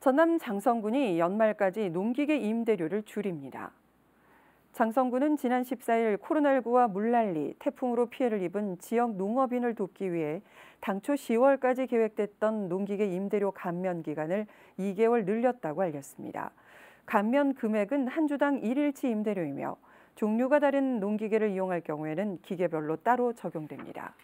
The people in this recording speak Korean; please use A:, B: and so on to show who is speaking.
A: 전남 장성군이 연말까지 농기계 임대료를 줄입니다. 장성군은 지난 14일 코로나19와 물난리, 태풍으로 피해를 입은 지역 농업인을 돕기 위해 당초 10월까지 계획됐던 농기계 임대료 감면 기간을 2개월 늘렸다고 알렸습니다. 감면 금액은 한 주당 1일치 임대료이며 종류가 다른 농기계를 이용할 경우에는 기계별로 따로 적용됩니다.